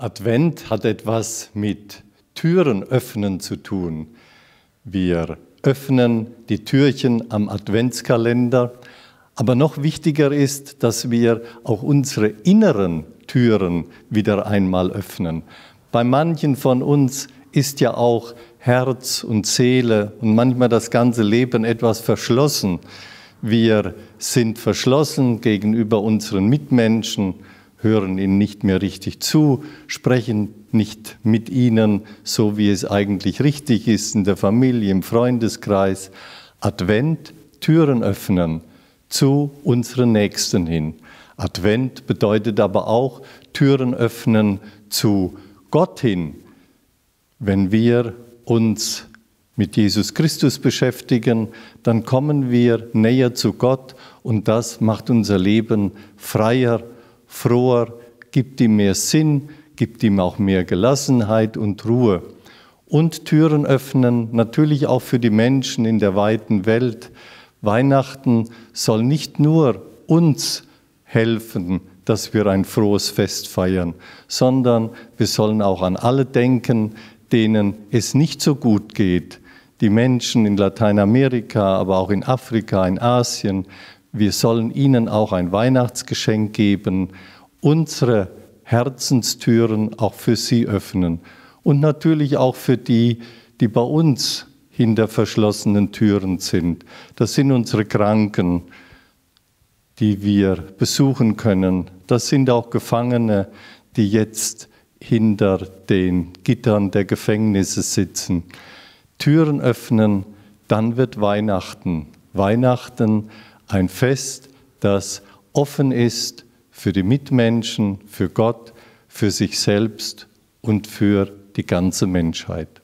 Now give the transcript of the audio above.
Advent hat etwas mit Türen öffnen zu tun. Wir öffnen die Türchen am Adventskalender, aber noch wichtiger ist, dass wir auch unsere inneren Türen wieder einmal öffnen. Bei manchen von uns ist ja auch Herz und Seele und manchmal das ganze Leben etwas verschlossen. Wir sind verschlossen gegenüber unseren Mitmenschen, hören ihnen nicht mehr richtig zu, sprechen nicht mit ihnen, so wie es eigentlich richtig ist in der Familie, im Freundeskreis. Advent, Türen öffnen zu unseren Nächsten hin. Advent bedeutet aber auch Türen öffnen zu Gott hin. Wenn wir uns mit Jesus Christus beschäftigen, dann kommen wir näher zu Gott und das macht unser Leben freier, froher, gibt ihm mehr Sinn, gibt ihm auch mehr Gelassenheit und Ruhe. Und Türen öffnen, natürlich auch für die Menschen in der weiten Welt. Weihnachten soll nicht nur uns helfen, dass wir ein frohes Fest feiern, sondern wir sollen auch an alle denken, denen es nicht so gut geht. Die Menschen in Lateinamerika, aber auch in Afrika, in Asien wir sollen ihnen auch ein Weihnachtsgeschenk geben, unsere Herzenstüren auch für sie öffnen und natürlich auch für die, die bei uns hinter verschlossenen Türen sind. Das sind unsere Kranken, die wir besuchen können. Das sind auch Gefangene, die jetzt hinter den Gittern der Gefängnisse sitzen. Türen öffnen, dann wird Weihnachten. Weihnachten ein Fest, das offen ist für die Mitmenschen, für Gott, für sich selbst und für die ganze Menschheit.